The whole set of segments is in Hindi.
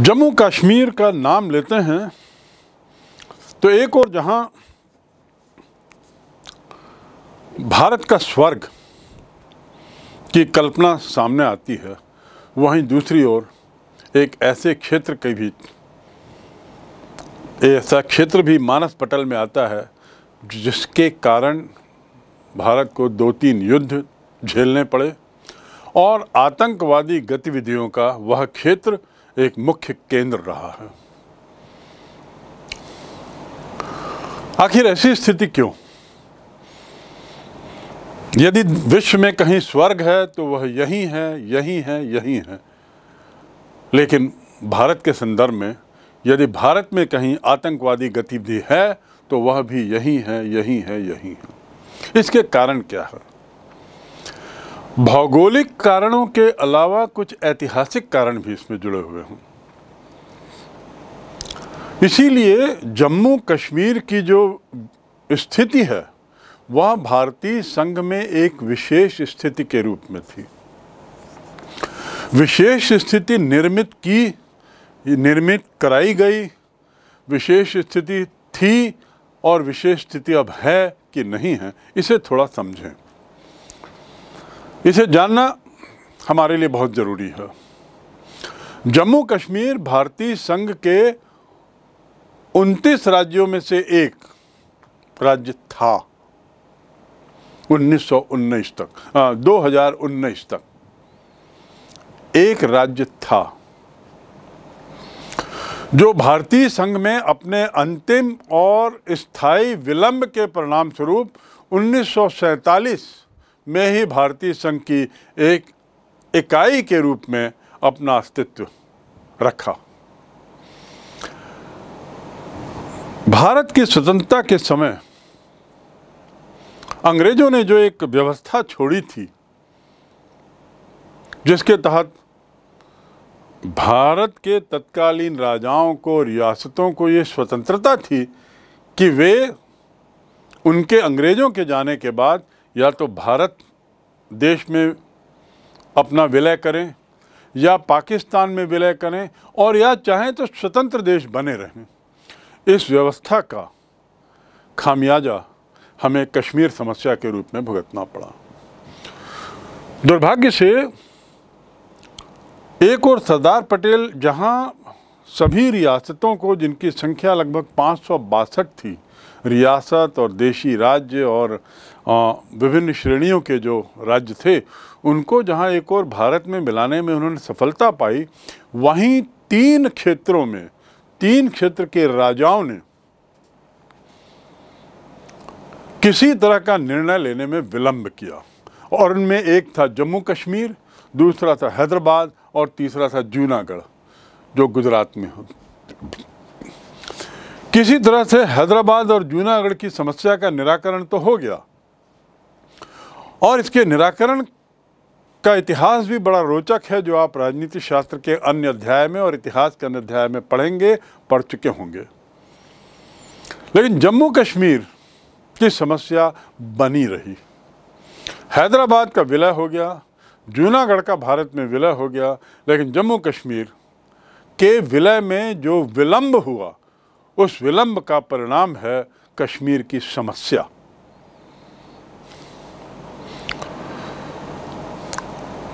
जम्मू कश्मीर का नाम लेते हैं तो एक और जहां भारत का स्वर्ग की कल्पना सामने आती है वहीं दूसरी ओर एक ऐसे क्षेत्र के भी ऐसा क्षेत्र भी मानस पटल में आता है जिसके कारण भारत को दो तीन युद्ध झेलने पड़े और आतंकवादी गतिविधियों का वह क्षेत्र एक मुख्य केंद्र रहा है आखिर ऐसी स्थिति क्यों यदि विश्व में कहीं स्वर्ग है तो वह यही है यही है यही है लेकिन भारत के संदर्भ में यदि भारत में कहीं आतंकवादी गतिविधि है तो वह भी यही है यही है यही है इसके कारण क्या है भौगोलिक कारणों के अलावा कुछ ऐतिहासिक कारण भी इसमें जुड़े हुए हैं इसीलिए जम्मू कश्मीर की जो स्थिति है वह भारतीय संघ में एक विशेष स्थिति के रूप में थी विशेष स्थिति निर्मित की निर्मित कराई गई विशेष स्थिति थी और विशेष स्थिति अब है कि नहीं है इसे थोड़ा समझें इसे जानना हमारे लिए बहुत ज़रूरी है जम्मू कश्मीर भारतीय संघ के 29 राज्यों में से एक राज्य था 1919 तक आ, हाँ, 2019 तक एक राज्य था जो भारतीय संघ में अपने अंतिम और स्थायी विलंब के परिणाम स्वरूप उन्नीस में ही भारतीय संघ की एक इकाई के रूप में अपना अस्तित्व रखा भारत की स्वतंत्रता के समय अंग्रेजों ने जो एक व्यवस्था छोड़ी थी जिसके तहत भारत के तत्कालीन राजाओं को रियासतों को ये स्वतंत्रता थी कि वे उनके अंग्रेज़ों के जाने के बाद या तो भारत देश में अपना विलय करें या पाकिस्तान में विलय करें और या चाहें तो स्वतंत्र देश बने रहें इस व्यवस्था का खामियाजा हमें कश्मीर समस्या के रूप में भुगतना पड़ा दुर्भाग्य से एक और सरदार पटेल जहां सभी रियासतों को जिनकी संख्या लगभग पाँच थी रियासत और देशी राज्य और विभिन्न श्रेणियों के जो राज्य थे उनको जहाँ एक और भारत में मिलाने में उन्होंने सफलता पाई वहीं तीन क्षेत्रों में तीन क्षेत्र के राजाओं ने किसी तरह का निर्णय लेने में विलंब किया और उनमें एक था जम्मू कश्मीर दूसरा था हैदराबाद और तीसरा था जूनागढ़ जो गुजरात में किसी तरह से हैदराबाद और जूनागढ़ की समस्या का निराकरण तो हो गया और इसके निराकरण का इतिहास भी बड़ा रोचक है जो आप राजनीति शास्त्र के अन्य अध्याय में और इतिहास के अन्य अध्याय में पढ़ेंगे पढ़ चुके होंगे लेकिन जम्मू कश्मीर की समस्या बनी रही हैदराबाद का विलय हो गया जूनागढ़ का भारत में विलय हो गया लेकिन जम्मू कश्मीर के विलय में जो विलंब हुआ उस विलंब का परिणाम है कश्मीर की समस्या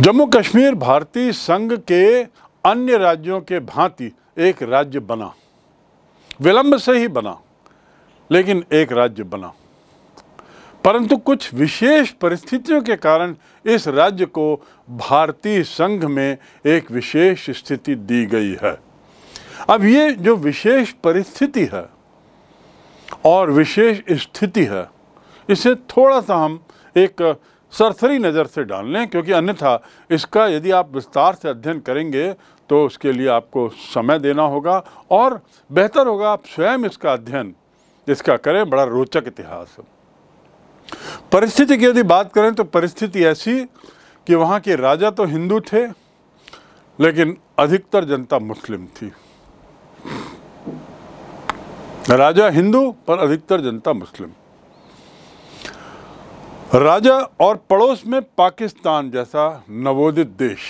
जम्मू कश्मीर भारतीय संघ के अन्य राज्यों के भांति एक राज्य बना विलंब से ही बना लेकिन एक राज्य बना परंतु कुछ विशेष परिस्थितियों के कारण इस राज्य को भारतीय संघ में एक विशेष स्थिति दी गई है अब ये जो विशेष परिस्थिति है और विशेष स्थिति है इसे थोड़ा सा हम एक सरसरी नज़र से डाल लें क्योंकि अन्यथा इसका यदि आप विस्तार से अध्ययन करेंगे तो उसके लिए आपको समय देना होगा और बेहतर होगा आप स्वयं इसका अध्ययन इसका करें बड़ा रोचक इतिहास परिस्थिति की यदि बात करें तो परिस्थिति ऐसी कि वहाँ के राजा तो हिंदू थे लेकिन अधिकतर जनता मुस्लिम थी राजा हिंदू पर अधिकतर जनता मुस्लिम राजा और पड़ोस में पाकिस्तान जैसा नवोदित देश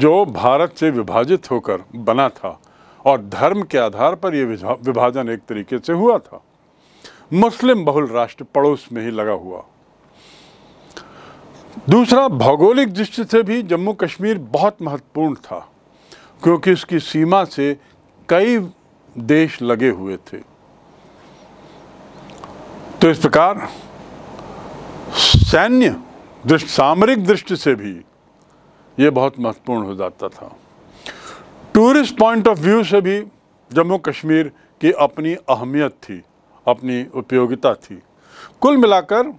जो भारत से विभाजित होकर बना था और धर्म के आधार पर यह विभाजन एक तरीके से हुआ था मुस्लिम बहुल राष्ट्र पड़ोस में ही लगा हुआ दूसरा भौगोलिक दृष्टि से भी जम्मू कश्मीर बहुत महत्वपूर्ण था क्योंकि इसकी सीमा से कई देश लगे हुए थे तो इस प्रकार सैन्य दृष्टि सामरिक दृष्टि से भी ये बहुत महत्वपूर्ण हो जाता था टूरिस्ट पॉइंट ऑफ व्यू से भी जम्मू कश्मीर की अपनी अहमियत थी अपनी उपयोगिता थी कुल मिलाकर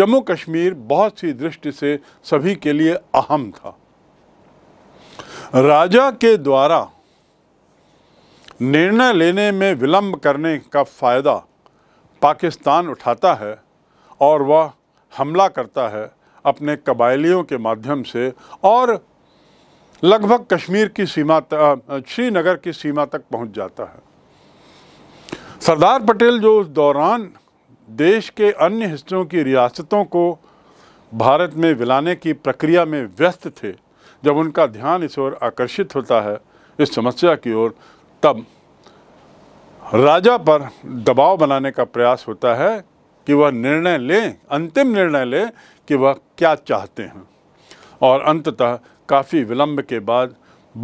जम्मू कश्मीर बहुत सी दृष्टि से सभी के लिए अहम था राजा के द्वारा निर्णय लेने में विलंब करने का फ़ायदा पाकिस्तान उठाता है और वह हमला करता है अपने कबायलियों के माध्यम से और लगभग कश्मीर की सीमा श्रीनगर की सीमा तक पहुंच जाता है सरदार पटेल जो उस दौरान देश के अन्य हिस्सों की रियासतों को भारत में विलाने की प्रक्रिया में व्यस्त थे जब उनका ध्यान इस ओर आकर्षित होता है इस समस्या की ओर तब राजा पर दबाव बनाने का प्रयास होता है कि वह निर्णय लें अंतिम निर्णय लें कि वह क्या चाहते हैं और अंततः काफ़ी विलंब के बाद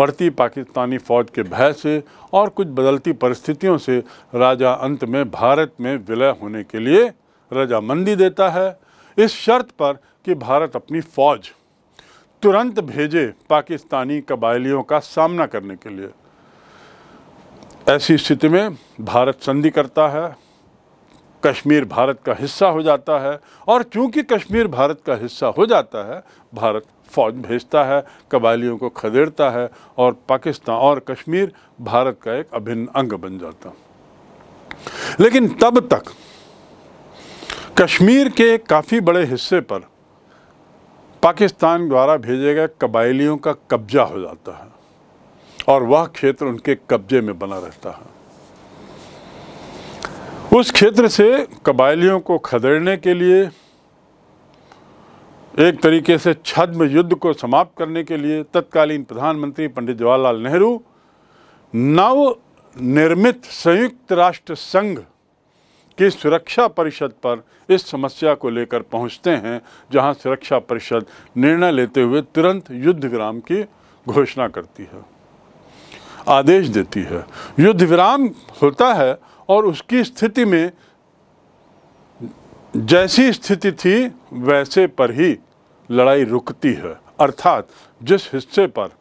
बढ़ती पाकिस्तानी फ़ौज के भय से और कुछ बदलती परिस्थितियों से राजा अंत में भारत में विलय होने के लिए रजामंदी देता है इस शर्त पर कि भारत अपनी फ़ौज तुरंत भेजे पाकिस्तानी कबायलियों का सामना करने के लिए ऐसी स्थिति में भारत संधि करता है कश्मीर भारत का हिस्सा हो जाता है और चूंकि कश्मीर भारत का हिस्सा हो जाता है भारत फौज भेजता है कबालियों को खदेड़ता है और पाकिस्तान और कश्मीर भारत का एक अभिन्न अंग बन जाता लेकिन तब तक कश्मीर के काफ़ी बड़े हिस्से पर पाकिस्तान द्वारा भेजे गए कबायलियों का कब्जा हो जाता है और वह क्षेत्र उनके कब्जे में बना रहता है उस क्षेत्र से कबायलियों को खदेड़ने के लिए एक तरीके से छद्म युद्ध को समाप्त करने के लिए तत्कालीन प्रधानमंत्री पंडित जवाहरलाल नेहरू नव निर्मित संयुक्त राष्ट्र संघ की सुरक्षा परिषद पर इस समस्या को लेकर पहुंचते हैं जहां सुरक्षा परिषद निर्णय लेते हुए तुरंत युद्ध विराम की घोषणा करती है आदेश देती है युद्ध विराम होता है और उसकी स्थिति में जैसी स्थिति थी वैसे पर ही लड़ाई रुकती है अर्थात जिस हिस्से पर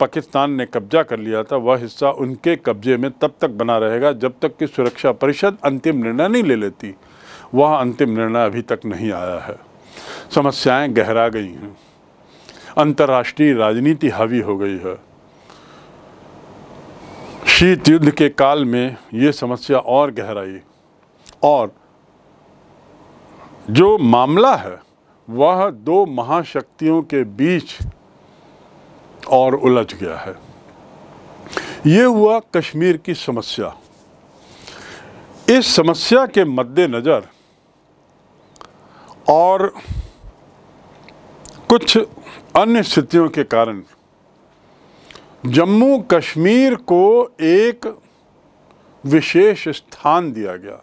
पाकिस्तान ने कब्जा कर लिया था वह हिस्सा उनके कब्जे में तब तक बना रहेगा जब तक कि सुरक्षा परिषद अंतिम निर्णय नहीं ले लेती वह अंतिम निर्णय अभी तक नहीं आया है समस्याएं गहरा गई हैं अंतर्राष्ट्रीय राजनीति हावी हो गई है शीत युद्ध के काल में ये समस्या और गहराई और जो मामला है वह दो महाशक्तियों के बीच और उलझ गया है ये हुआ कश्मीर की समस्या इस समस्या के मद्देनज़र और कुछ अन्य स्थितियों के कारण जम्मू कश्मीर को एक विशेष स्थान दिया गया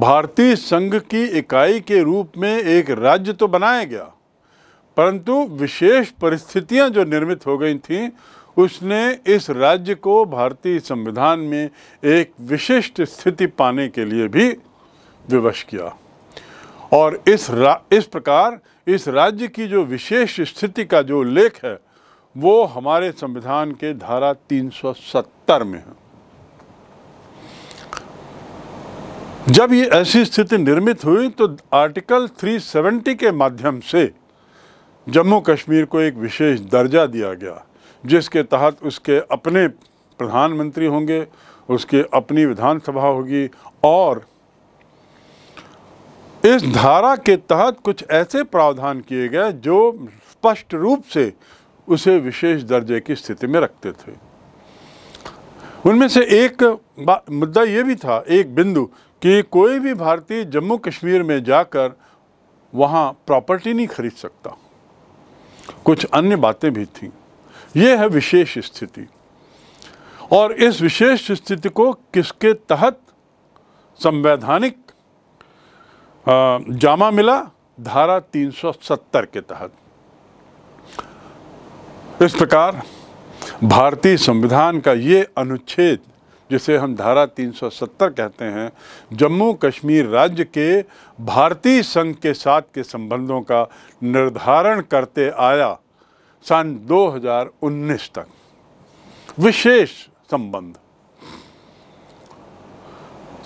भारतीय संघ की इकाई के रूप में एक राज्य तो बनाया गया परंतु विशेष परिस्थितियां जो निर्मित हो गई थीं उसने इस राज्य को भारतीय संविधान में एक विशिष्ट स्थिति पाने के लिए भी विवश किया और इस रा, इस प्रकार इस राज्य की जो विशेष स्थिति का जो उल्लेख है वो हमारे संविधान के धारा 370 में है जब ये ऐसी स्थिति निर्मित हुई तो आर्टिकल 370 के माध्यम से जम्मू कश्मीर को एक विशेष दर्जा दिया गया जिसके तहत उसके अपने प्रधानमंत्री होंगे उसके अपनी विधानसभा होगी और इस धारा के तहत कुछ ऐसे प्रावधान किए गए जो स्पष्ट रूप से उसे विशेष दर्जे की स्थिति में रखते थे उनमें से एक मुद्दा ये भी था एक बिंदु कि कोई भी भारतीय जम्मू कश्मीर में जाकर वहाँ प्रॉपर्टी नहीं खरीद सकता कुछ अन्य बातें भी थीं ये है विशेष स्थिति और इस विशेष स्थिति को किसके तहत संवैधानिक जामा मिला धारा 370 के तहत इस प्रकार भारतीय संविधान का ये अनुच्छेद जिसे हम धारा 370 कहते हैं जम्मू कश्मीर राज्य के भारतीय संघ के साथ के संबंधों का निर्धारण करते आया सन 2019 तक विशेष संबंध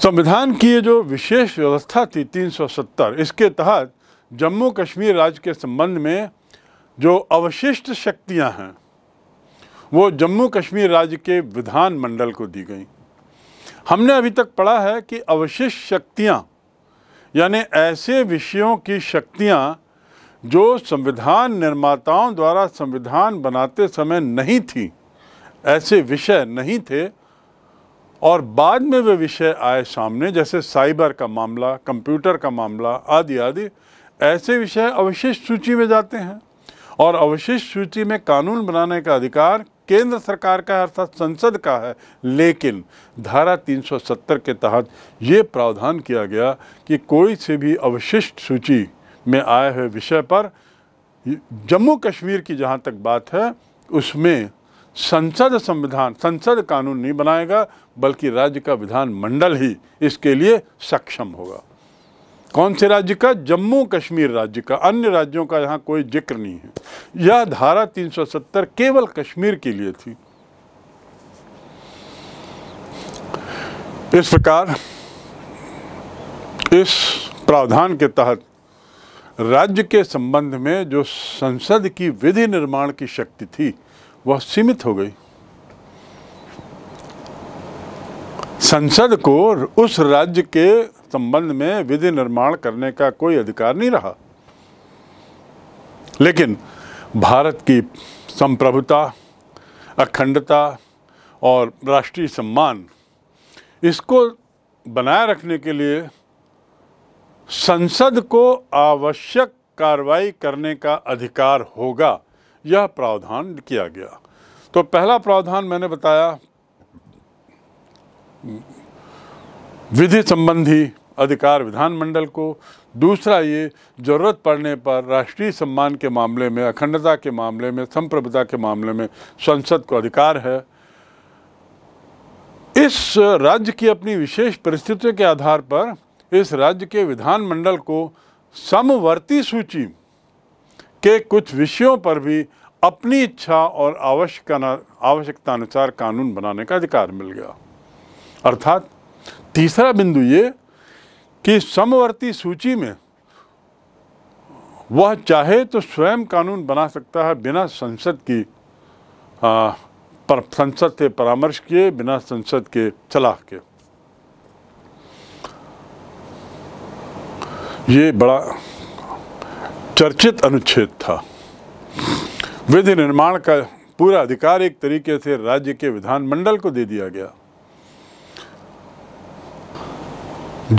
संविधान की ये जो विशेष व्यवस्था थी 370 इसके तहत जम्मू कश्मीर राज्य के संबंध में जो अवशिष्ट शक्तियां हैं वो जम्मू कश्मीर राज्य के विधान मंडल को दी गई हमने अभी तक पढ़ा है कि अवशिष्ट शक्तियां यानी ऐसे विषयों की शक्तियां जो संविधान निर्माताओं द्वारा संविधान बनाते समय नहीं थी ऐसे विषय नहीं थे और बाद में वे विषय आए सामने जैसे साइबर का मामला कंप्यूटर का मामला आदि आदि ऐसे विषय अवशिष्ट सूची में जाते हैं और अवशिष्ट सूची में कानून बनाने का अधिकार केंद्र सरकार का है अर्थात संसद का है लेकिन धारा 370 के तहत ये प्रावधान किया गया कि कोई से भी अवशिष्ट सूची में आए हुए विषय पर जम्मू कश्मीर की जहाँ तक बात है उसमें संसद संविधान संसद कानून नहीं बनाएगा बल्कि राज्य का विधानमंडल ही इसके लिए सक्षम होगा कौन से राज्य का जम्मू कश्मीर राज्य का अन्य राज्यों का यहाँ कोई जिक्र नहीं है यह धारा 370 केवल कश्मीर के लिए थी इस प्रकार इस प्रावधान के तहत राज्य के संबंध में जो संसद की विधि निर्माण की शक्ति थी वह सीमित हो गई संसद को उस राज्य के संबंध में विधि निर्माण करने का कोई अधिकार नहीं रहा लेकिन भारत की संप्रभुता अखंडता और राष्ट्रीय सम्मान इसको बनाए रखने के लिए संसद को आवश्यक कार्रवाई करने का अधिकार होगा यह प्रावधान किया गया तो पहला प्रावधान मैंने बताया विधि संबंधी अधिकार विधानमंडल को दूसरा ये ज़रूरत पड़ने पर राष्ट्रीय सम्मान के मामले में अखंडता के मामले में संप्रभुता के मामले में संसद को अधिकार है इस राज्य की अपनी विशेष परिस्थितियों के आधार पर इस राज्य के विधानमंडल को समवर्ती सूची के कुछ विषयों पर भी अपनी इच्छा और आवश्यक आवश्यकतानुसार कानून बनाने का अधिकार मिल गया अर्थात तीसरा बिंदु ये कि समवर्ती सूची में वह चाहे तो स्वयं कानून बना सकता है बिना संसद की आ, पर संसद से परामर्श किए बिना संसद के सलाह के ये बड़ा चर्चित अनुच्छेद था विधि निर्माण का पूरा अधिकार एक तरीके से राज्य के विधानमंडल को दे दिया गया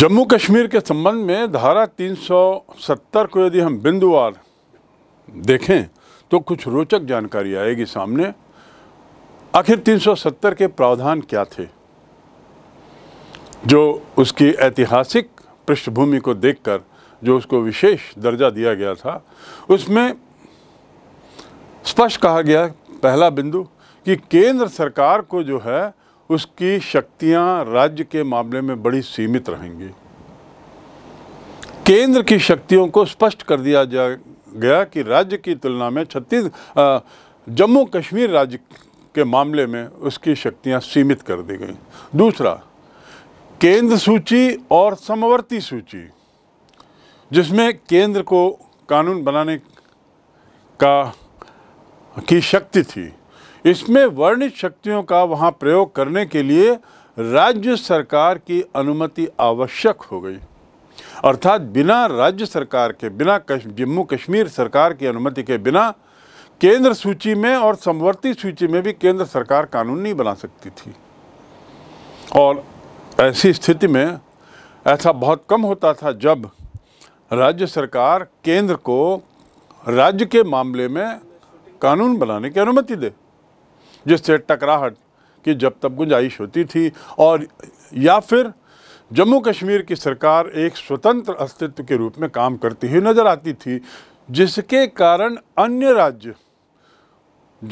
जम्मू कश्मीर के संबंध में धारा 370 को यदि हम बिंदुवार देखें तो कुछ रोचक जानकारी आएगी सामने आखिर 370 के प्रावधान क्या थे जो उसकी ऐतिहासिक पृष्ठभूमि को देखकर जो उसको विशेष दर्जा दिया गया था उसमें स्पष्ट कहा गया पहला बिंदु कि केंद्र सरकार को जो है उसकी शक्तियां राज्य के मामले में बड़ी सीमित रहेंगी केंद्र की शक्तियों को स्पष्ट कर दिया जा गया कि राज्य की तुलना में छत्तीस जम्मू कश्मीर राज्य के मामले में उसकी शक्तियां सीमित कर दी गई दूसरा केंद्र सूची और समवर्ती सूची जिसमें केंद्र को कानून बनाने का की शक्ति थी इसमें वर्णित शक्तियों का वहाँ प्रयोग करने के लिए राज्य सरकार की अनुमति आवश्यक हो गई अर्थात बिना राज्य सरकार के बिना जम्मू कश्मीर सरकार की अनुमति के बिना केंद्र सूची में और समवर्ती सूची में भी केंद्र सरकार कानून नहीं बना सकती थी और ऐसी स्थिति में ऐसा बहुत कम होता था जब राज्य सरकार केंद्र को राज्य के मामले में कानून बनाने की अनुमति दे जिससे टकराहट की जब तब गुंजाइश होती थी और या फिर जम्मू कश्मीर की सरकार एक स्वतंत्र अस्तित्व के रूप में काम करती हुई नज़र आती थी जिसके कारण अन्य राज्य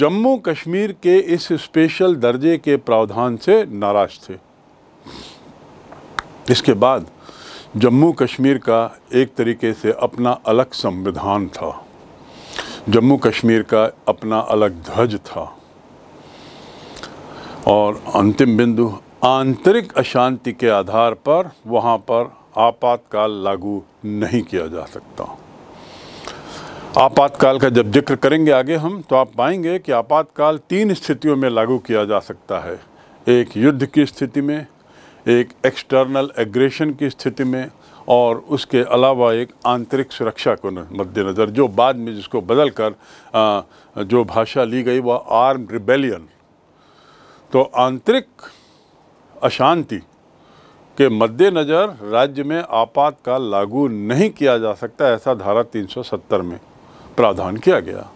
जम्मू कश्मीर के इस स्पेशल दर्जे के प्रावधान से नाराज थे इसके बाद जम्मू कश्मीर का एक तरीके से अपना अलग संविधान था जम्मू कश्मीर का अपना अलग ध्वज था और अंतिम बिंदु आंतरिक अशांति के आधार पर वहाँ पर आपातकाल लागू नहीं किया जा सकता आपातकाल का जब जिक्र करेंगे आगे हम तो आप पाएंगे कि आपातकाल तीन स्थितियों में लागू किया जा सकता है एक युद्ध की स्थिति में एक एक्सटर्नल एग्रेशन की स्थिति में और उसके अलावा एक आंतरिक सुरक्षा को मद्देनज़र जो बाद में जिसको बदल कर जो भाषा ली गई वह आर्म रिबेलियन तो आंतरिक अशांति के मद्देनज़र राज्य में आपातकाल लागू नहीं किया जा सकता ऐसा धारा 370 में प्रावधान किया गया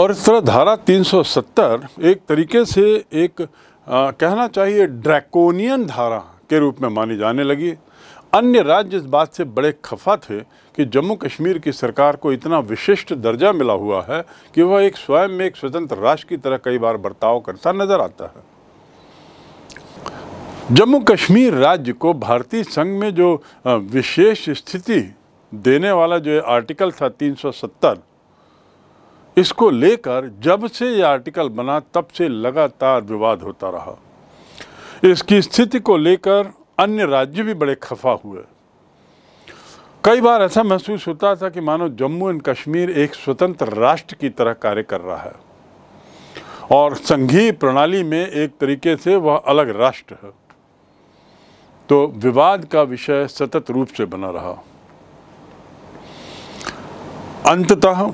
और इस तरह धारा 370 एक तरीके से एक आ, कहना चाहिए ड्रैकोनियन धारा के रूप में मानी जाने लगी अन्य राज्य इस बात से बड़े खफा थे कि जम्मू कश्मीर की सरकार को इतना विशिष्ट दर्जा मिला हुआ है कि वह एक स्वयं में एक स्वतंत्र राष्ट्र की तरह कई बार बर्ताव करता नजर आता है जम्मू कश्मीर राज्य को भारतीय संघ में जो विशेष स्थिति देने वाला जो आर्टिकल था 370 इसको लेकर जब से यह आर्टिकल बना तब से लगातार विवाद होता रहा इसकी स्थिति को लेकर अन्य राज्य भी बड़े खफा हुए कई बार ऐसा महसूस होता था कि मानो जम्मू एंड कश्मीर एक स्वतंत्र राष्ट्र की तरह कार्य कर रहा है और संघीय प्रणाली में एक तरीके से वह अलग राष्ट्र है तो विवाद का विषय सतत रूप से बना रहा अंततः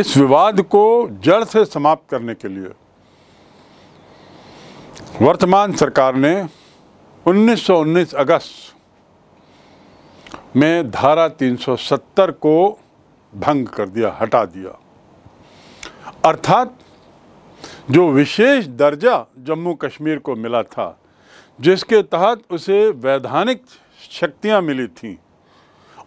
इस विवाद को जड़ से समाप्त करने के लिए वर्तमान सरकार ने 1919 अगस्त में धारा 370 को भंग कर दिया हटा दिया अर्थात जो विशेष दर्जा जम्मू कश्मीर को मिला था जिसके तहत उसे वैधानिक शक्तियां मिली थीं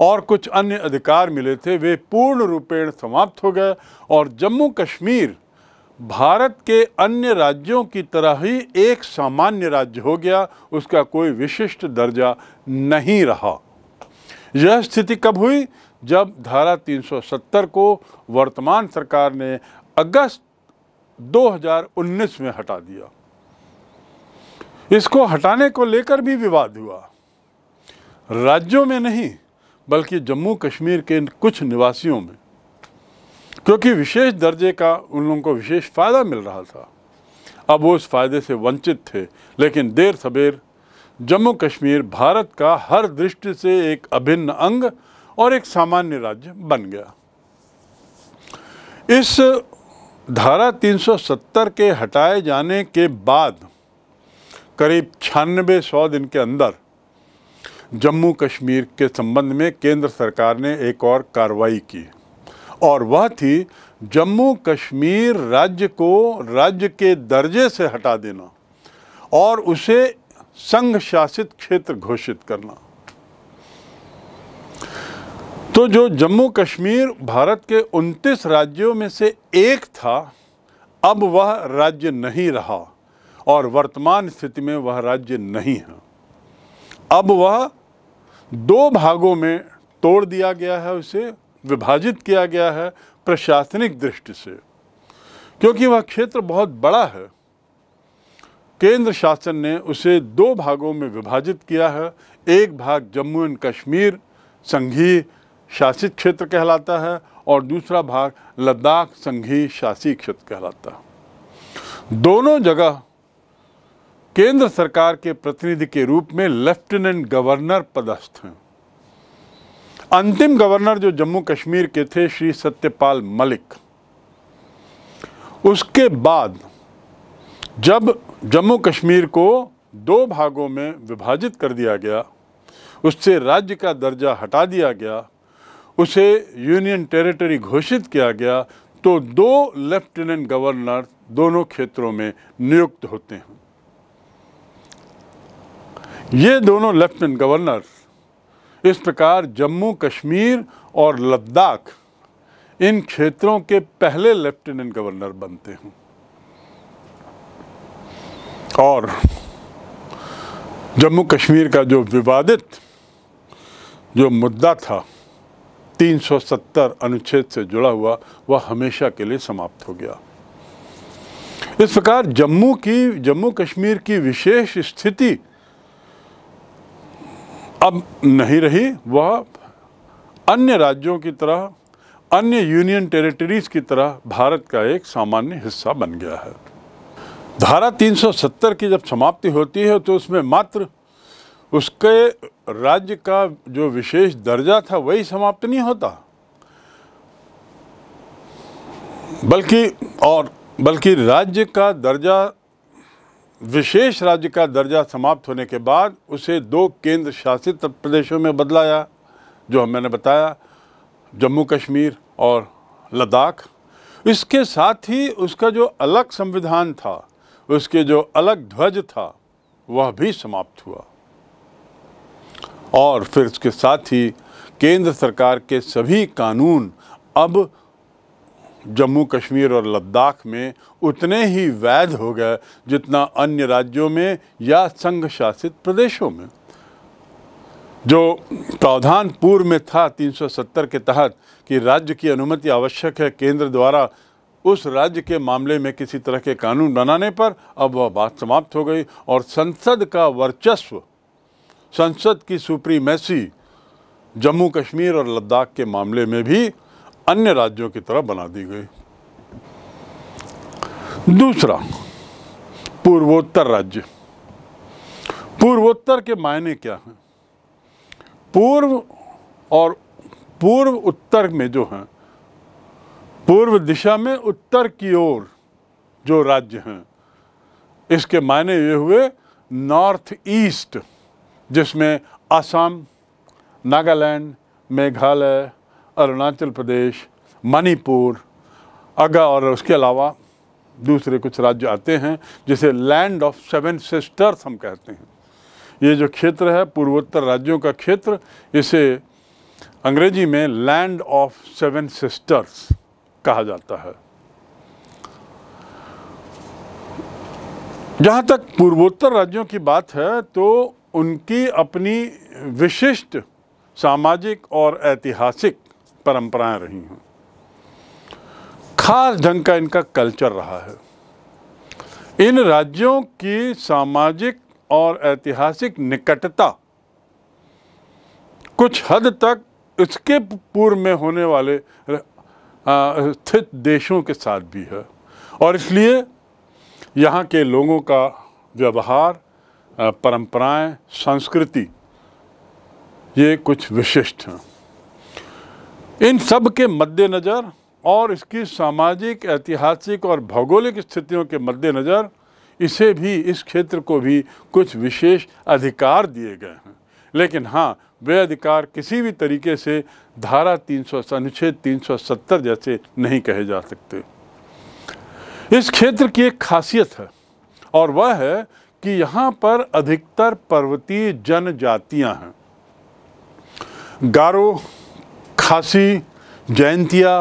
और कुछ अन्य अधिकार मिले थे वे पूर्ण रूपेण समाप्त हो गए और जम्मू कश्मीर भारत के अन्य राज्यों की तरह ही एक सामान्य राज्य हो गया उसका कोई विशिष्ट दर्जा नहीं रहा यह स्थिति कब हुई जब धारा 370 को वर्तमान सरकार ने अगस्त 2019 में हटा दिया इसको हटाने को लेकर भी विवाद हुआ राज्यों में नहीं बल्कि जम्मू कश्मीर के कुछ निवासियों में क्योंकि विशेष दर्जे का उन लोगों को विशेष फ़ायदा मिल रहा था अब वो इस फायदे से वंचित थे लेकिन देर सबेर जम्मू कश्मीर भारत का हर दृष्टि से एक अभिन्न अंग और एक सामान्य राज्य बन गया इस धारा 370 के हटाए जाने के बाद करीब छियानबे सौ दिन के अंदर जम्मू कश्मीर के संबंध में केंद्र सरकार ने एक और कार्रवाई की और वह थी जम्मू कश्मीर राज्य को राज्य के दर्जे से हटा देना और उसे संघ शासित क्षेत्र घोषित करना तो जो जम्मू कश्मीर भारत के 29 राज्यों में से एक था अब वह राज्य नहीं रहा और वर्तमान स्थिति में वह राज्य नहीं है अब वह दो भागों में तोड़ दिया गया है उसे विभाजित किया गया है प्रशासनिक दृष्टि से क्योंकि वह क्षेत्र बहुत बड़ा है केंद्र शासन ने उसे दो भागों में विभाजित किया है एक भाग जम्मू एंड कश्मीर संघीय शासित क्षेत्र कहलाता है और दूसरा भाग लद्दाख संघीय शासी क्षेत्र कहलाता है दोनों जगह केंद्र सरकार के प्रतिनिधि के रूप में लेफ्टिनेंट गवर्नर पदस्थ हैं अंतिम गवर्नर जो जम्मू कश्मीर के थे श्री सत्यपाल मलिक उसके बाद जब जम्मू कश्मीर को दो भागों में विभाजित कर दिया गया उससे राज्य का दर्जा हटा दिया गया उसे यूनियन टेरिटरी घोषित किया गया तो दो लेफ्टिनेंट गवर्नर दोनों क्षेत्रों में नियुक्त होते हैं ये दोनों लेफ्टिनेंट गवर्नर इस प्रकार जम्मू कश्मीर और लद्दाख इन क्षेत्रों के पहले लेफ्टिनेंट गवर्नर बनते हैं और जम्मू कश्मीर का जो विवादित जो मुद्दा था 370 अनुच्छेद से जुड़ा हुआ वह हमेशा के लिए समाप्त हो गया इस प्रकार जम्मू की जम्मू कश्मीर की विशेष स्थिति अब नहीं रही वह अन्य राज्यों की तरह अन्य यूनियन टेरिटरीज़ की तरह भारत का एक सामान्य हिस्सा बन गया है धारा 370 की जब समाप्ति होती है तो उसमें मात्र उसके राज्य का जो विशेष दर्जा था वही समाप्त नहीं होता बल्कि और बल्कि राज्य का दर्जा विशेष राज्य का दर्जा समाप्त होने के बाद उसे दो केंद्र शासित प्रदेशों में बदलाया जो हम मैंने बताया जम्मू कश्मीर और लद्दाख इसके साथ ही उसका जो अलग संविधान था उसके जो अलग ध्वज था वह भी समाप्त हुआ और फिर उसके साथ ही केंद्र सरकार के सभी कानून अब जम्मू कश्मीर और लद्दाख में उतने ही वैध हो गए जितना अन्य राज्यों में या संघ शासित प्रदेशों में जो प्रावधान पूर्व में था 370 के तहत कि राज्य की अनुमति आवश्यक है केंद्र द्वारा उस राज्य के मामले में किसी तरह के कानून बनाने पर अब वह बात समाप्त हो गई और संसद का वर्चस्व संसद की सुप्रीमेसी जम्मू कश्मीर और लद्दाख के मामले में भी अन्य राज्यों की तरह बना दी गई दूसरा पूर्वोत्तर राज्य पूर्वोत्तर के मायने क्या हैं पूर्व और पूर्व उत्तर में जो हैं पूर्व दिशा में उत्तर की ओर जो राज्य हैं इसके मायने ये हुए नॉर्थ ईस्ट जिसमें असम नागालैंड मेघालय अरुणाचल प्रदेश मणिपुर आगा और उसके अलावा दूसरे कुछ राज्य आते हैं जिसे लैंड ऑफ सेवन सिस्टर्स हम कहते हैं ये जो क्षेत्र है पूर्वोत्तर राज्यों का क्षेत्र इसे अंग्रेजी में लैंड ऑफ सेवन सिस्टर्स कहा जाता है जहाँ तक पूर्वोत्तर राज्यों की बात है तो उनकी अपनी विशिष्ट सामाजिक और ऐतिहासिक परंपराएं रही हैं खास ढंग का इनका कल्चर रहा है इन राज्यों की सामाजिक और ऐतिहासिक निकटता कुछ हद तक इसके पूर्व में होने वाले स्थित देशों के साथ भी है और इसलिए यहाँ के लोगों का व्यवहार परंपराएं संस्कृति ये कुछ विशिष्ट हैं इन सब के मद्देनज़र और इसकी सामाजिक ऐतिहासिक और भौगोलिक स्थितियों के मद्देनज़र इसे भी इस क्षेत्र को भी कुछ विशेष अधिकार दिए गए हैं लेकिन हाँ वे अधिकार किसी भी तरीके से धारा 300 अनुच्छेद तीन जैसे नहीं कहे जा सकते इस क्षेत्र की एक खासियत है और वह है कि यहाँ पर अधिकतर पर्वतीय जनजातियाँ हैं गारो खासी जयंतिया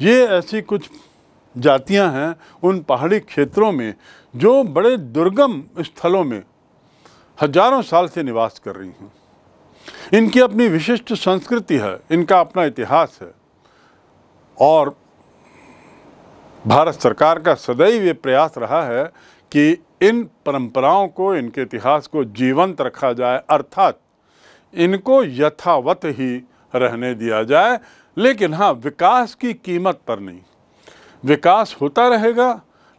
ये ऐसी कुछ जातियां हैं उन पहाड़ी क्षेत्रों में जो बड़े दुर्गम स्थलों में हजारों साल से निवास कर रही हैं इनकी अपनी विशिष्ट संस्कृति है इनका अपना इतिहास है और भारत सरकार का सदैव ये प्रयास रहा है कि इन परंपराओं को इनके इतिहास को जीवंत रखा जाए अर्थात इनको यथावत ही रहने दिया जाए लेकिन हाँ विकास की कीमत पर नहीं विकास होता रहेगा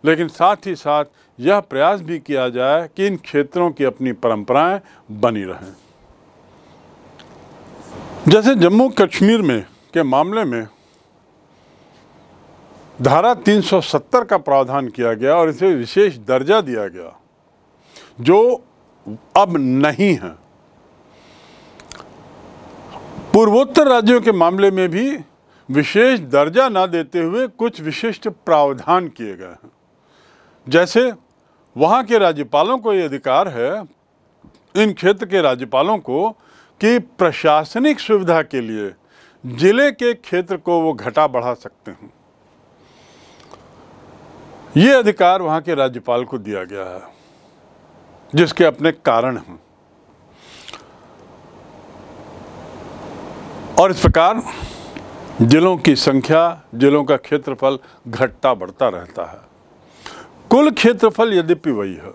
लेकिन साथ ही साथ यह प्रयास भी किया जाए कि इन क्षेत्रों की अपनी परंपराएं बनी रहें जैसे जम्मू कश्मीर में के मामले में धारा 370 का प्रावधान किया गया और इसे विशेष दर्जा दिया गया जो अब नहीं है पूर्वोत्तर राज्यों के मामले में भी विशेष दर्जा ना देते हुए कुछ विशिष्ट प्रावधान किए गए हैं जैसे वहाँ के राज्यपालों को ये अधिकार है इन क्षेत्र के राज्यपालों को कि प्रशासनिक सुविधा के लिए जिले के क्षेत्र को वो घटा बढ़ा सकते हैं ये अधिकार वहाँ के राज्यपाल को दिया गया है जिसके अपने कारण हैं और इस प्रकार जिलों की संख्या जिलों का क्षेत्रफल घटता बढ़ता रहता है कुल क्षेत्रफल यद्यपि वही है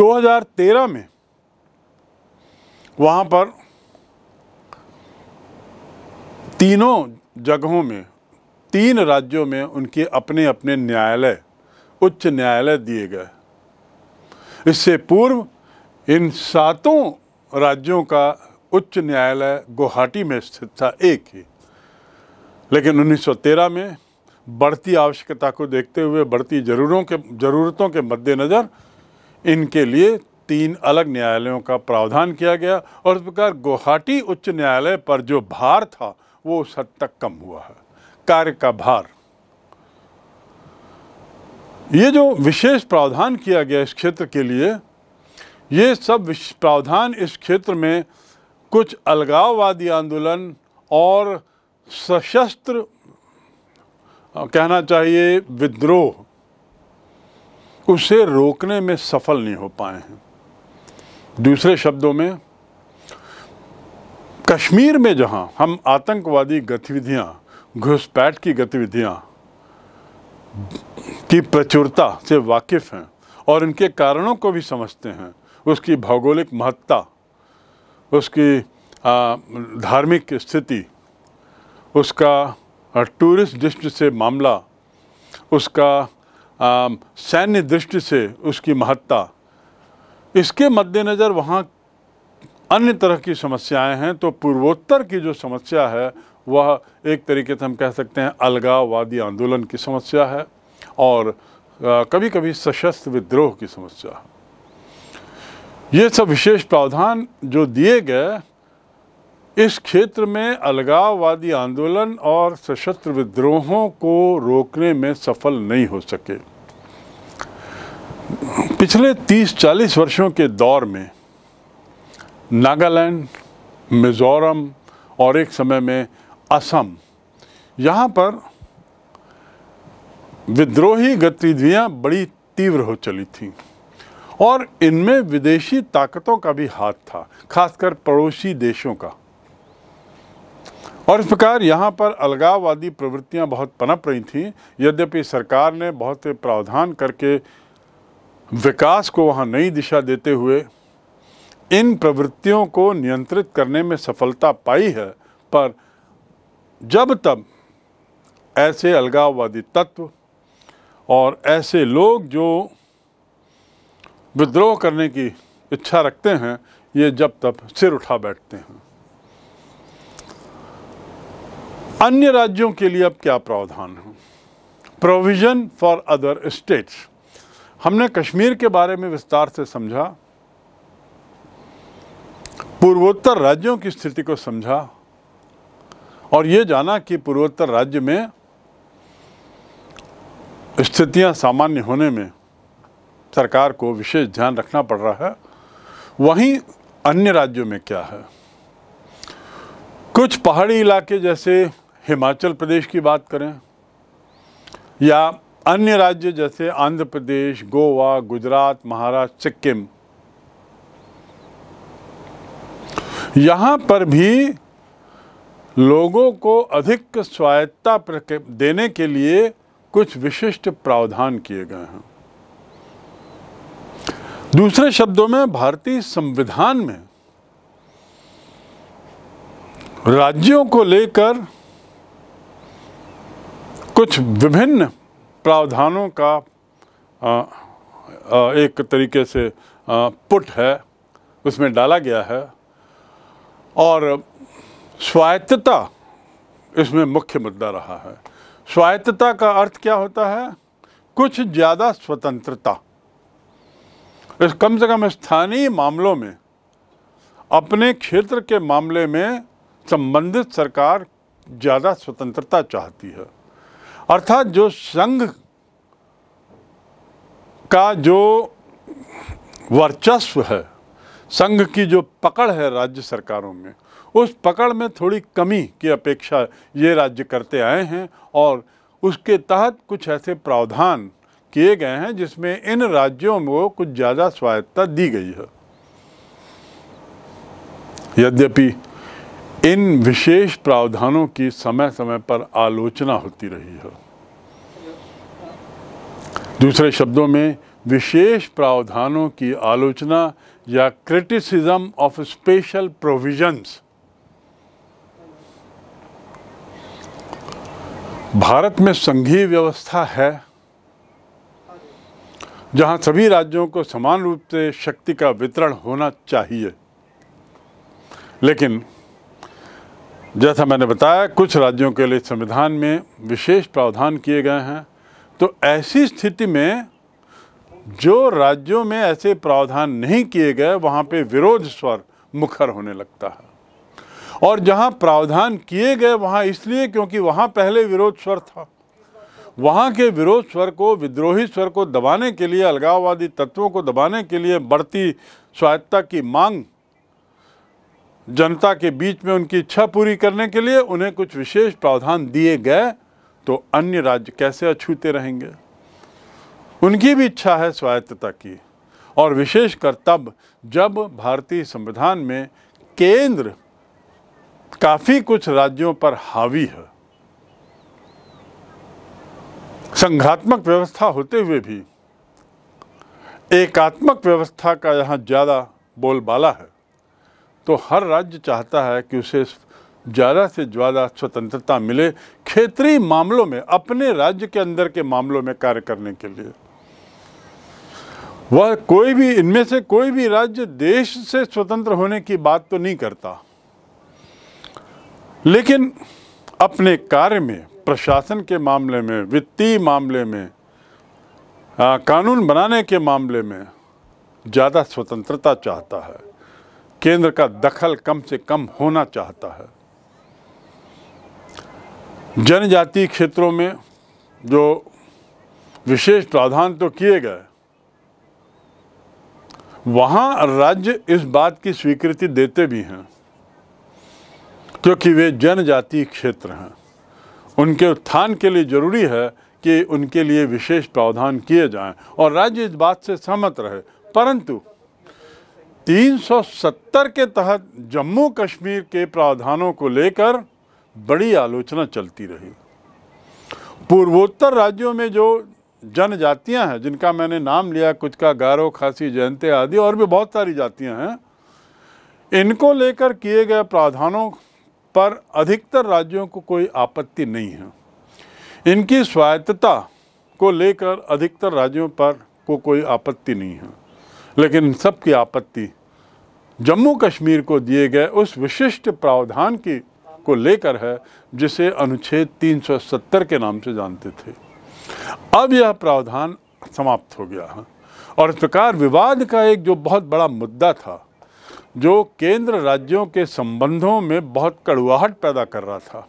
2013 में वहाँ पर तीनों जगहों में तीन राज्यों में उनके अपने अपने न्यायालय उच्च न्यायालय दिए गए इससे पूर्व इन सातों राज्यों का उच्च न्यायालय गुवाहाटी में स्थित था एक ही लेकिन 1913 में बढ़ती आवश्यकता को देखते हुए बढ़ती जरूरों के ज़रूरतों के मद्देनज़र इनके लिए तीन अलग न्यायालयों का प्रावधान किया गया और इस प्रकार गुवाहाटी उच्च न्यायालय पर जो भार था वो उस हद तक कम हुआ है कार्य का भार ये जो विशेष प्रावधान किया गया इस क्षेत्र के लिए ये सब प्रावधान इस क्षेत्र में कुछ अलगाववादी आंदोलन और सशस्त्र कहना चाहिए विद्रोह उसे रोकने में सफल नहीं हो पाए हैं दूसरे शब्दों में कश्मीर में जहां हम आतंकवादी गतिविधियां घुसपैठ की गतिविधियां की प्रचुरता से वाकिफ़ हैं और इनके कारणों को भी समझते हैं उसकी भौगोलिक महत्ता उसकी धार्मिक स्थिति उसका टूरिस्ट दृष्टि से मामला उसका सैन्य दृष्टि से उसकी महत्ता इसके मद्देनज़र वहाँ अन्य तरह की समस्याएं हैं तो पूर्वोत्तर की जो समस्या है वह एक तरीके से हम कह सकते हैं अलगाववादी आंदोलन की समस्या है और कभी कभी सशस्त्र विद्रोह की समस्या है ये सब विशेष प्रावधान जो दिए गए इस क्षेत्र में अलगाववादी आंदोलन और सशस्त्र विद्रोहों को रोकने में सफल नहीं हो सके पिछले 30-40 वर्षों के दौर में नागालैंड मिज़ोरम और एक समय में असम यहाँ पर विद्रोही गतिविधियाँ बड़ी तीव्र हो चली थीं और इनमें विदेशी ताकतों का भी हाथ था खासकर पड़ोसी देशों का और इस प्रकार यहाँ पर अलगाववादी प्रवृत्तियाँ बहुत पनप रही थीं यद्यपि सरकार ने बहुत से प्रावधान करके विकास को वहाँ नई दिशा देते हुए इन प्रवृत्तियों को नियंत्रित करने में सफलता पाई है पर जब तब ऐसे अलगाववादी तत्व और ऐसे लोग जो विद्रोह करने की इच्छा रखते हैं ये जब तब सिर उठा बैठते हैं अन्य राज्यों के लिए अब क्या प्रावधान है प्रोविज़न फॉर अदर स्टेट्स हमने कश्मीर के बारे में विस्तार से समझा पूर्वोत्तर राज्यों की स्थिति को समझा और ये जाना कि पूर्वोत्तर राज्य में स्थितियां सामान्य होने में सरकार को विशेष ध्यान रखना पड़ रहा है वहीं अन्य राज्यों में क्या है कुछ पहाड़ी इलाके जैसे हिमाचल प्रदेश की बात करें या अन्य राज्य जैसे आंध्र प्रदेश गोवा गुजरात महाराष्ट्र सिक्किम यहाँ पर भी लोगों को अधिक स्वायत्ता देने के लिए कुछ विशिष्ट प्रावधान किए गए हैं दूसरे शब्दों में भारतीय संविधान में राज्यों को लेकर कुछ विभिन्न प्रावधानों का एक तरीके से पुट है उसमें डाला गया है और स्वायत्तता इसमें मुख्य मुद्दा रहा है स्वायत्तता का अर्थ क्या होता है कुछ ज़्यादा स्वतंत्रता इस कम से कम स्थानीय मामलों में अपने क्षेत्र के मामले में संबंधित सरकार ज़्यादा स्वतंत्रता चाहती है अर्थात जो संघ का जो वर्चस्व है संघ की जो पकड़ है राज्य सरकारों में उस पकड़ में थोड़ी कमी की अपेक्षा ये राज्य करते आए हैं और उसके तहत कुछ ऐसे प्रावधान किए गए हैं जिसमें इन राज्यों को कुछ ज़्यादा स्वायत्ता दी गई है यद्यपि इन विशेष प्रावधानों की समय समय पर आलोचना होती रही है दूसरे शब्दों में विशेष प्रावधानों की आलोचना या criticism of special provisions Bharat में संघीय व्यवस्था है जहां सभी राज्यों को समान रूप से शक्ति का वितरण होना चाहिए लेकिन जैसा मैंने बताया कुछ राज्यों के लिए संविधान में विशेष प्रावधान किए गए हैं तो ऐसी स्थिति में जो राज्यों में ऐसे प्रावधान नहीं किए गए वहाँ पे विरोध स्वर मुखर होने लगता है और जहाँ प्रावधान किए गए वहाँ इसलिए क्योंकि वहाँ पहले विरोध स्वर था वहाँ के विरोध स्वर को विद्रोही स्वर को दबाने के लिए अलगाववादी तत्वों को दबाने के लिए बढ़ती स्वायत्ता की मांग जनता के बीच में उनकी इच्छा पूरी करने के लिए उन्हें कुछ विशेष प्रावधान दिए गए तो अन्य राज्य कैसे अछूते रहेंगे उनकी भी इच्छा है स्वायत्तता की और विशेषकर तब जब भारतीय संविधान में केंद्र काफ़ी कुछ राज्यों पर हावी है संघात्मक व्यवस्था होते हुए भी एकात्मक व्यवस्था का यहाँ ज़्यादा बोलबाला है तो हर राज्य चाहता है कि उसे ज़्यादा से ज़्यादा स्वतंत्रता मिले क्षेत्रीय मामलों में अपने राज्य के अंदर के मामलों में कार्य करने के लिए वह कोई भी इनमें से कोई भी राज्य देश से स्वतंत्र होने की बात तो नहीं करता लेकिन अपने कार्य में प्रशासन के मामले में वित्तीय मामले में आ, कानून बनाने के मामले में ज़्यादा स्वतंत्रता चाहता है केंद्र का दखल कम से कम होना चाहता है जनजातीय क्षेत्रों में जो विशेष प्रावधान तो किए गए वहाँ राज्य इस बात की स्वीकृति देते भी हैं क्योंकि वे जनजातीय क्षेत्र हैं उनके उत्थान के लिए ज़रूरी है कि उनके लिए विशेष प्रावधान किए जाएं और राज्य इस बात से सहमत रहे परंतु 370 के तहत जम्मू कश्मीर के प्रावधानों को लेकर बड़ी आलोचना चलती रही पूर्वोत्तर राज्यों में जो जनजातियां हैं जिनका मैंने नाम लिया कुछ का गारो खासी जयंते आदि और भी बहुत सारी जातियां हैं इनको लेकर किए गए प्रावधानों पर अधिकतर राज्यों को कोई आपत्ति नहीं है इनकी स्वायत्तता को लेकर अधिकतर राज्यों पर को कोई आपत्ति नहीं है लेकिन सबकी आपत्ति जम्मू कश्मीर को दिए गए उस विशिष्ट प्रावधान की को लेकर है जिसे अनुच्छेद 370 के नाम से जानते थे अब यह प्रावधान समाप्त हो गया है और इस प्रकार विवाद का एक जो बहुत बड़ा मुद्दा था जो केंद्र राज्यों के संबंधों में बहुत कड़ुआहट पैदा कर रहा था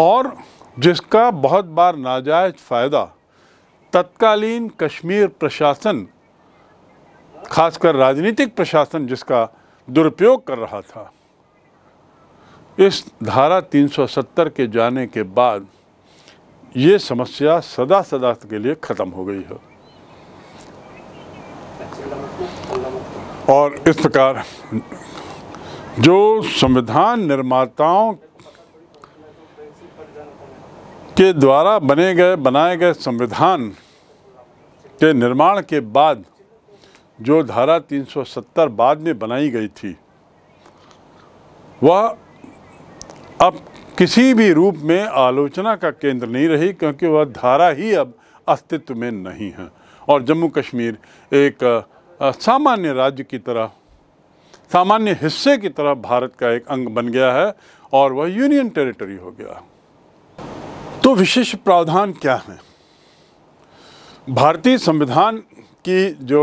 और जिसका बहुत बार नाजायज फ़ायदा तत्कालीन कश्मीर प्रशासन खासकर राजनीतिक प्रशासन जिसका दुरुपयोग कर रहा था इस धारा 370 के जाने के बाद ये समस्या सदा सदा के लिए ख़त्म हो गई है और इस प्रकार जो संविधान निर्माताओं के द्वारा बने गए बनाए गए संविधान के निर्माण के बाद जो धारा 370 बाद में बनाई गई थी वह अब किसी भी रूप में आलोचना का केंद्र नहीं रही क्योंकि वह धारा ही अब अस्तित्व में नहीं है और जम्मू कश्मीर एक सामान्य राज्य की तरह सामान्य हिस्से की तरह भारत का एक अंग बन गया है और वह यूनियन टेरिटरी हो गया तो विशेष प्रावधान क्या है भारतीय संविधान की जो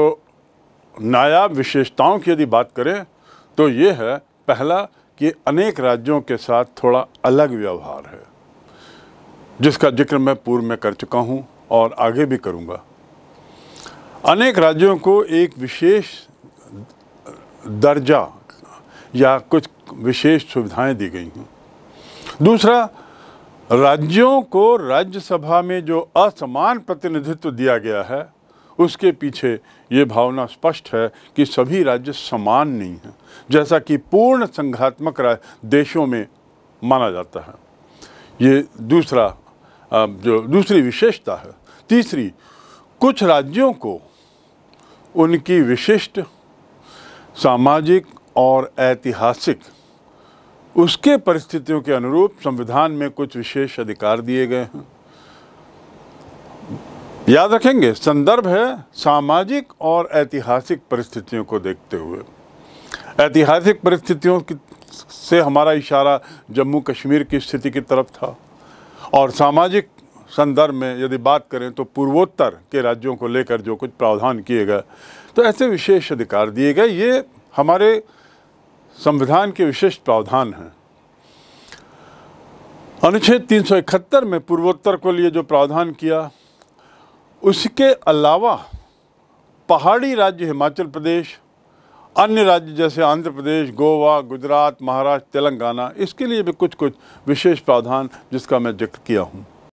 नायाब विशेषताओं की यदि बात करें तो ये है पहला कि अनेक राज्यों के साथ थोड़ा अलग व्यवहार है जिसका जिक्र मैं पूर्व में कर चुका हूँ और आगे भी करूँगा अनेक राज्यों को एक विशेष दर्जा या कुछ विशेष सुविधाएं दी गई हैं दूसरा राज्यों को राज्यसभा में जो असमान प्रतिनिधित्व दिया गया है उसके पीछे ये भावना स्पष्ट है कि सभी राज्य समान नहीं हैं जैसा कि पूर्ण संघात्मक देशों में माना जाता है ये दूसरा जो दूसरी विशेषता है तीसरी कुछ राज्यों को उनकी विशिष्ट सामाजिक और ऐतिहासिक उसके परिस्थितियों के अनुरूप संविधान में कुछ विशेष अधिकार दिए गए हैं याद रखेंगे संदर्भ है सामाजिक और ऐतिहासिक परिस्थितियों को देखते हुए ऐतिहासिक परिस्थितियों की से हमारा इशारा जम्मू कश्मीर की स्थिति की तरफ था और सामाजिक संदर्भ में यदि बात करें तो पूर्वोत्तर के राज्यों को लेकर जो कुछ प्रावधान किए गए तो ऐसे विशेष अधिकार दिए गए ये हमारे संविधान के विशिष्ट प्रावधान हैं अनुच्छेद 371 में पूर्वोत्तर को लिए जो प्रावधान किया उसके अलावा पहाड़ी राज्य हिमाचल प्रदेश अन्य राज्य जैसे आंध्र प्रदेश गोवा गुजरात महाराष्ट्र तेलंगाना इसके लिए भी कुछ कुछ विशेष प्रावधान जिसका मैं जिक्र किया हूँ